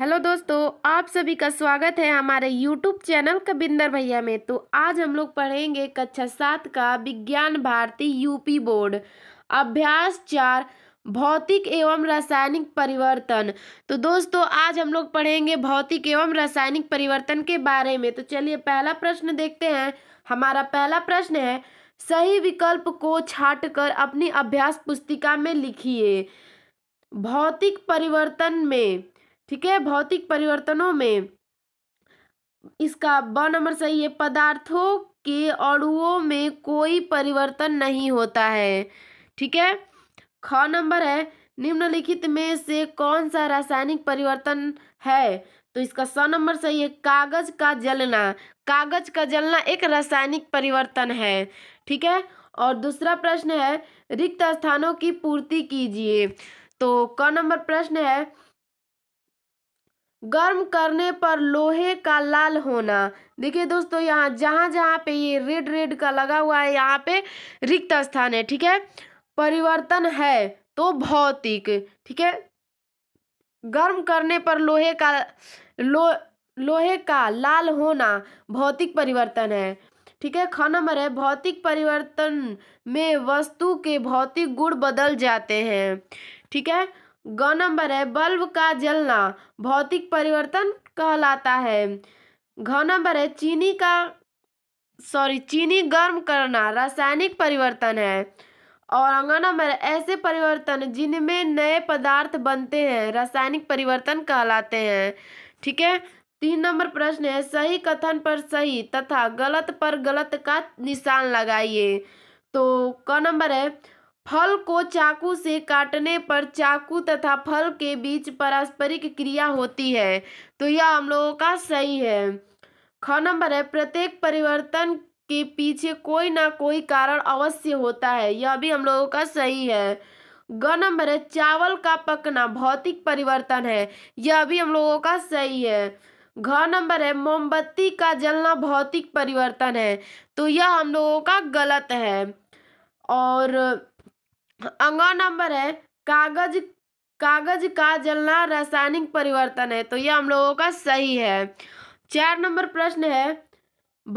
hello दोस्तों आप सभी का स्वागत है हमारे यूट्यूब चैनल कबिंदर भैया में तो आज हम लोग पढ़ेंगे कक्षा सात का विज्ञान भारती यूपी बोर्ड अभ्यास चार भौतिक एवं रासायनिक परिवर्तन तो दोस्तों आज हम लोग पढ़ेंगे भौतिक एवं रासायनिक परिवर्तन के बारे में तो चलिए पहला प्रश्न देखते हैं हमारा पहला प्रश्न है सही विकल्प को छाट कर अपनी अभ्यास पुस्तिका में लिखिए भौतिक परिवर्तन में ठीक है भौतिक परिवर्तनों में इसका ब नंबर सही है पदार्थों के अणुओं में कोई परिवर्तन नहीं होता है ठीक है ख नंबर है निम्नलिखित में से कौन सा रासायनिक परिवर्तन है तो इसका स नंबर सही है कागज का जलना कागज का जलना एक रासायनिक परिवर्तन है ठीक है और दूसरा प्रश्न है रिक्त स्थानों की पूर्ति कीजिए तो क नंबर प्रश्न है गर्म करने पर लोहे का लाल होना देखिए दोस्तों यहाँ जहाँ जहाँ पे ये रेड रेड का लगा हुआ है यहाँ पे रिक्त स्थान है ठीक है परिवर्तन है तो भौतिक ठीक है गर्म करने पर लोहे का लो लोहे का लाल होना भौतिक परिवर्तन है ठीक है ख नंबर है भौतिक परिवर्तन में वस्तु के भौतिक गुण बदल जाते हैं ठीक है ग नंबर है बल्ब का जलना भौतिक परिवर्तन कहलाता है घ नंबर है चीनी का सॉरी चीनी गर्म करना रासायनिक परिवर्तन है और अंगा नंबर ऐसे परिवर्तन जिनमें नए पदार्थ बनते हैं रासायनिक परिवर्तन कहलाते हैं ठीक है तीन नंबर प्रश्न है सही कथन पर सही तथा गलत पर गलत का निशान लगाइए तो क नंबर है फल को चाकू से काटने पर चाकू तथा फल के बीच पारस्परिक क्रिया होती है तो यह हम लोगों का सही है ख नंबर है प्रत्येक परिवर्तन के पीछे कोई ना कोई कारण अवश्य होता है यह भी हम लोगों का सही है ग नंबर है चावल का पकना भौतिक परिवर्तन है यह भी हम लोगों का सही है घ नंबर है मोमबत्ती का जलना भौतिक परिवर्तन है तो यह हम लोगों का गलत है और अगला नंबर है कागज कागज का जलना रासायनिक परिवर्तन है तो यह हम लोगों का सही है चार नंबर प्रश्न है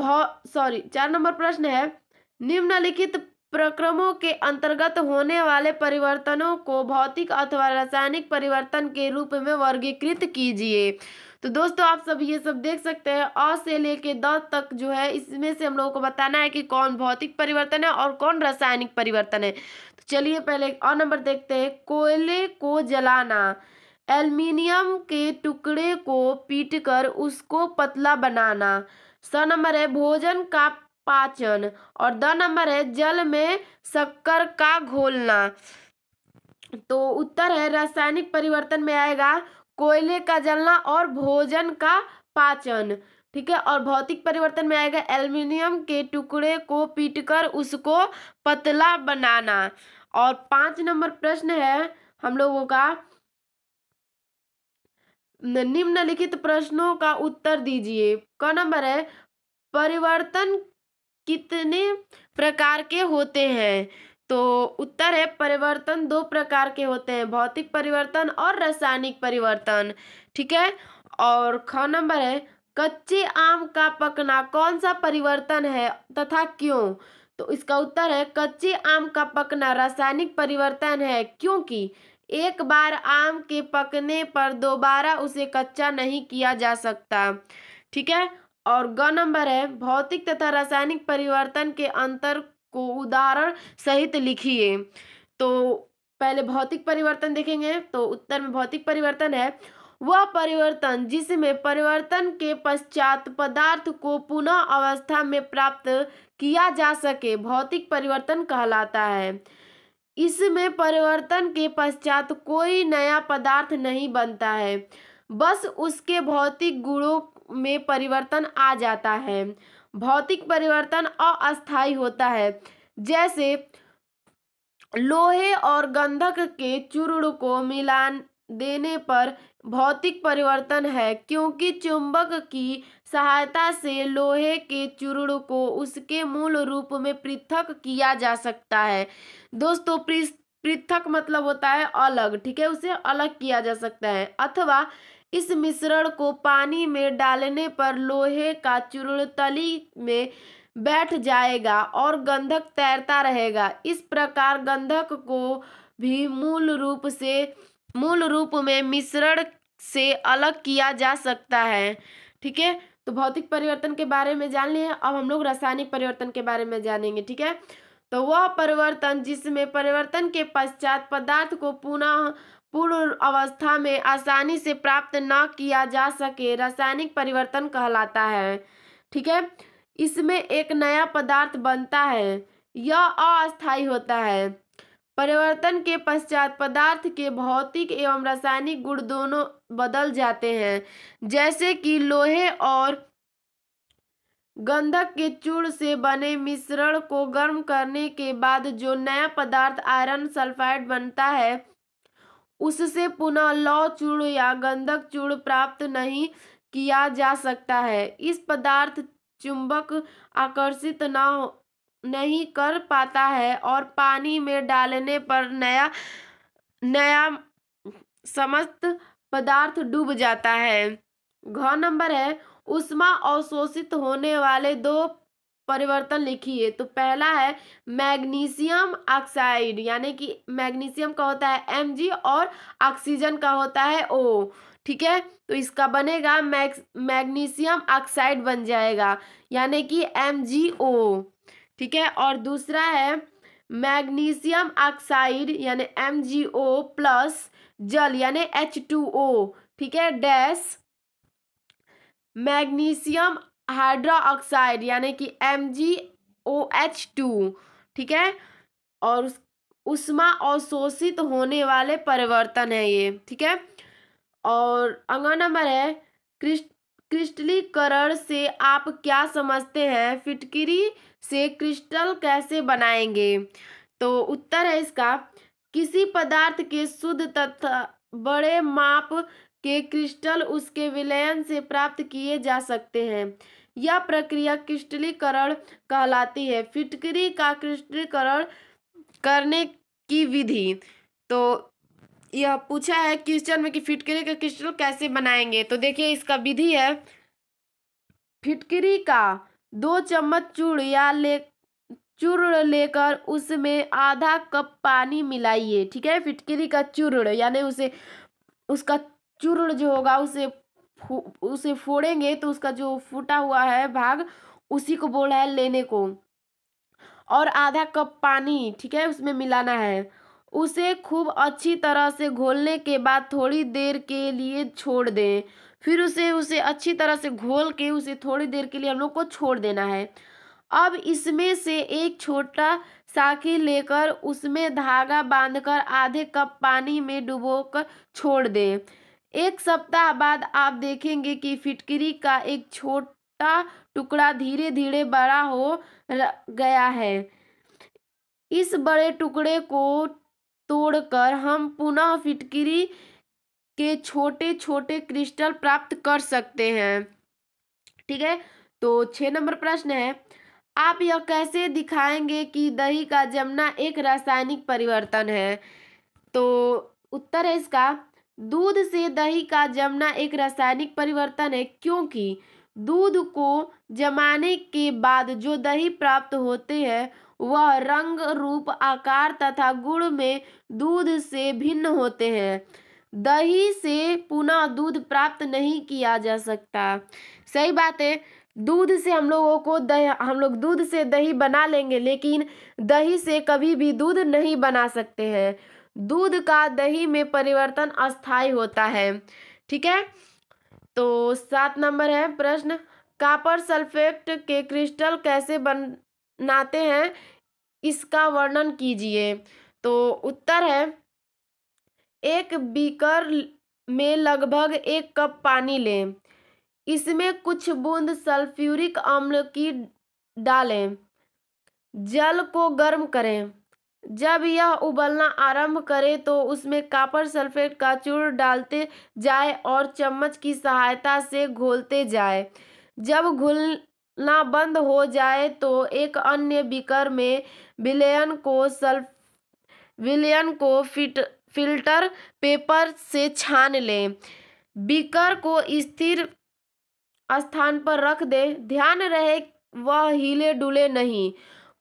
भौ सॉरी चार नंबर प्रश्न है निम्नलिखित प्रक्रमों के अंतर्गत होने वाले परिवर्तनों को भौतिक अथवा रासायनिक परिवर्तन के रूप में वर्गीकृत कीजिए तो दोस्तों आप सब ये सब देख सकते हैं अ से लेके द तक जो है इसमें से हम लोगों को बताना है कि कौन भौतिक परिवर्तन है और कौन रासायनिक परिवर्तन है चलिए पहले और नंबर देखते हैं कोयले को जलाना एल्युमिनियम के टुकड़े को पीटकर उसको पतला बनाना स नंबर है भोजन का पाचन और द नंबर है जल में शक्कर का घोलना तो उत्तर है रासायनिक परिवर्तन में आएगा कोयले का जलना और भोजन का पाचन ठीक है और भौतिक परिवर्तन में आएगा एल्युमिनियम के टुकड़े को पीटकर उसको पतला बनाना और पांच नंबर प्रश्न है हम लोगों का निम्नलिखित प्रश्नों का उत्तर दीजिए क नंबर है परिवर्तन कितने प्रकार के होते हैं तो उत्तर है परिवर्तन दो प्रकार के होते हैं भौतिक परिवर्तन और रासायनिक परिवर्तन ठीक है और ख नंबर है कच्चे आम का पकना कौन सा परिवर्तन है तथा क्यों तो इसका उत्तर है कच्चे आम का पकना रासायनिक परिवर्तन है क्योंकि एक बार आम के पकने पर दोबारा उसे कच्चा नहीं किया जा सकता ठीक है और ग नंबर है भौतिक तथा रासायनिक परिवर्तन के अंतर को उदाहरण सहित लिखिए तो पहले भौतिक परिवर्तन देखेंगे तो उत्तर में भौतिक परिवर्तन है वह परिवर्तन जिसमें परिवर्तन के पश्चात पदार्थ को पुनः अवस्था में प्राप्त किया जा सके भौतिक परिवर्तन कहलाता है इसमें परिवर्तन के पश्चात कोई नया पदार्थ नहीं बनता है बस उसके भौतिक गुणों में परिवर्तन आ जाता है भौतिक परिवर्तन अस्थायी होता है जैसे लोहे और गंधक के चूर्ण को मिलान देने पर भौतिक परिवर्तन है क्योंकि चुंबक की सहायता से लोहे के चूर्ण को उसके मूल रूप में पृथक किया जा सकता है दोस्तों पृथक मतलब होता है अलग ठीक है उसे अलग किया जा सकता है अथवा इस मिश्रण को पानी में डालने पर लोहे का चूर्ण तली में बैठ जाएगा और गंधक तैरता रहेगा इस प्रकार गंधक को भी मूल रूप से मूल रूप में मिश्रण से अलग किया जा सकता है ठीक है तो भौतिक परिवर्तन के बारे में जान लिए अब हम लोग रासायनिक परिवर्तन के बारे में जानेंगे ठीक है तो वह परिवर्तन जिसमें परिवर्तन के पश्चात पदार्थ को पुनः पूर्ण अवस्था में आसानी से प्राप्त न किया जा सके रासायनिक परिवर्तन कहलाता है ठीक है इसमें एक नया पदार्थ बनता है यह अस्थायी होता है परिवर्तन के पश्चात पदार्थ के भौतिक एवं रासायनिक गुण दोनों बदल जाते हैं जैसे कि लोहे और गंधक के चूड़ से बने मिश्रण को गर्म करने के बाद जो नया पदार्थ आयरन सल्फाइड बनता है उससे पुनः लौ चूड़ या गंधक चूड़ प्राप्त नहीं किया जा सकता है इस पदार्थ चुंबक आकर्षित न नहीं कर पाता है और पानी में डालने पर नया नया समस्त पदार्थ डूब जाता है घ नंबर है उष्मा अवशोषित होने वाले दो परिवर्तन लिखिए तो पहला है मैग्नीशियम ऑक्साइड यानी कि मैग्नीशियम का होता है एम और ऑक्सीजन का होता है ओ ठीक है तो इसका बनेगा मैग मैग्नीशियम ऑक्साइड बन जाएगा यानी कि एम जी ओ ठीक है और दूसरा है मैग्नीशियम ऑक्साइड यानी एम जी ओ प्लस जल यानी एच टू ओ ठीक है डैश मैग्नीशियम हाइड्रो ऑक्साइड यानी कि M G O H two ठीक है और उस उष्मा अवशोषित होने वाले परिवर्तन है ये ठीक है और अगला नंबर है क्रिस्ट क्रिस्टलीकरण से आप क्या समझते हैं फिटकरी से क्रिस्टल कैसे बनाएंगे तो उत्तर है इसका किसी पदार्थ के शुद्ध तथा बड़े माप के क्रिस्टल उसके विलयन से प्राप्त किए जा सकते हैं यह प्रक्रिया क्रिस्टलीकरण कहलाती है फिटकरी का क्रिस्टलीकरण करने की विधि तो यह पूछा है क्रिश्चन में कि फिटकरी का क्रिस्टल कैसे बनाएंगे तो देखिए इसका विधि है फिटकरी का दो चम्मच चूड़ या ले चूर्ण लेकर उसमें आधा कप पानी मिलाइए ठीक है फिटकरी का चूर्ण यानी उसे उसका चूर्ण जो होगा उसे फो, उसे फोड़ेंगे तो उसका जो फूटा हुआ है भाग उसी को बोला है लेने को और आधा कप पानी ठीक है उसमें मिलाना है उसे खूब अच्छी तरह से घोलने के बाद थोड़ी देर के लिए छोड़ दें फिर उसे उसे अच्छी तरह से घोल के उसे थोड़ी देर के लिए हम लोग को छोड़ देना है अब इसमें से एक छोटा साखी लेकर उसमें धागा बांधकर आधे कप पानी में डुबोकर छोड़ दें एक सप्ताह बाद आप देखेंगे कि फिटकरी का एक छोटा टुकड़ा धीरे धीरे बड़ा हो गया है इस बड़े टुकड़े को तोड़कर हम पुनः फिटकरी के छोटे छोटे क्रिस्टल प्राप्त कर सकते हैं ठीक है तो छः नंबर प्रश्न है आप यह कैसे दिखाएंगे कि दही का जमना एक रासायनिक परिवर्तन है तो उत्तर है इसका दूध से दही का जमना एक रासायनिक परिवर्तन है क्योंकि दूध को जमाने के बाद जो दही प्राप्त होते हैं वह रंग रूप आकार तथा गुण में दूध से भिन्न होते हैं दही से पुनः दूध प्राप्त नहीं किया जा सकता सही बात है दूध से हम लोगों को दही हम लोग दूध से दही बना लेंगे लेकिन दही से कभी भी दूध नहीं बना सकते हैं दूध का दही में परिवर्तन अस्थाई होता है ठीक है तो सात नंबर है प्रश्न कापर सल्फेट के क्रिस्टल कैसे बनाते हैं इसका वर्णन कीजिए तो उत्तर है एक बीकर में लगभग एक कप पानी लें इसमें कुछ बूंद सल्फ्यूरिक अम्ल की डालें जल को गर्म करें जब यह उबलना आरंभ करे तो उसमें कॉपर सल्फेट का चूर्ण डालते जाए और चम्मच की सहायता से घोलते जाए जब घुल ना बंद हो जाए तो एक अन्य बीकर में विलयन को सल्फ विलयन को फिट फिल्टर पेपर से छान लें बीकर को स्थिर स्थान पर रख दें ध्यान रहे वह हिले डुले नहीं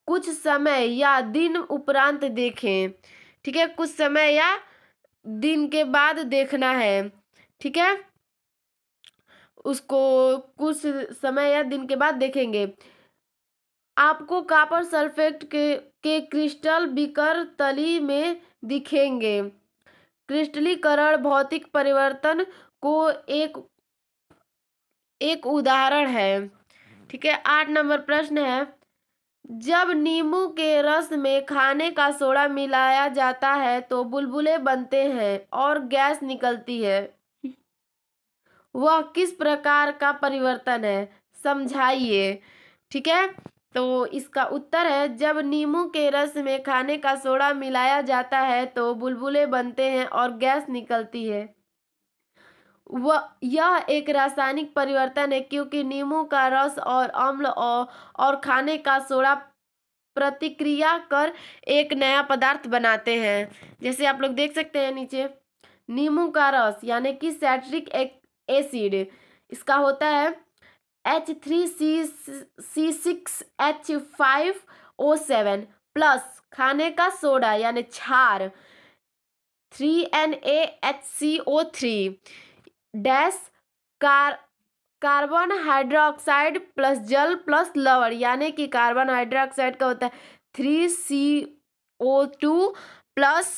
कुछ समय या दिन उपरांत देखें ठीक है कुछ समय या दिन के बाद देखना है ठीक है उसको कुछ समय या दिन के बाद देखेंगे आपको कापर सल्फेट के के क्रिस्टल बिकर तली में दिखेंगे क्रिस्टलीकरण भौतिक परिवर्तन को एक एक उदाहरण है ठीक है आठ नंबर प्रश्न है जब नींबू के रस में खाने का सोडा मिलाया जाता है तो बुलबुले बनते हैं और गैस निकलती है वह किस प्रकार का परिवर्तन है समझाइए ठीक है तो इसका उत्तर है जब नींबू के रस में खाने का सोडा मिलाया जाता है तो बुलबुले बनते हैं और गैस निकलती है वह यह एक रासायनिक परिवर्तन है क्योंकि नींबू का रस और अम्ल और, और खाने का सोडा प्रतिक्रिया कर एक नया पदार्थ बनाते हैं जैसे आप लोग देख सकते हैं नीचे नींबू का रस यानी कि सैट्रिक एक एसिड इसका होता है H three C C six H five O seven plus खाने का सोडा यानी छार three N A H C O three dash car carbon hydroxide plus जल प्लस लवण यानी कि कार्बन हाइड्रोक्साइड का होता है three C O two plus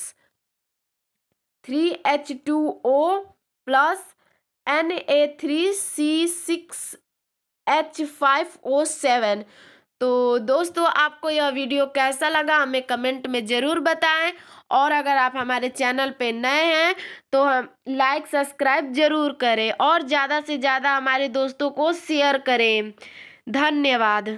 three H two O plus N A three C six H five O seven तो दोस्तों आपको यह वीडियो कैसा लगा हमें कमेंट में ज़रूर बताएं और अगर आप हमारे चैनल पे नए हैं तो हम लाइक सब्सक्राइब ज़रूर करें और ज़्यादा से ज़्यादा हमारे दोस्तों को शेयर करें धन्यवाद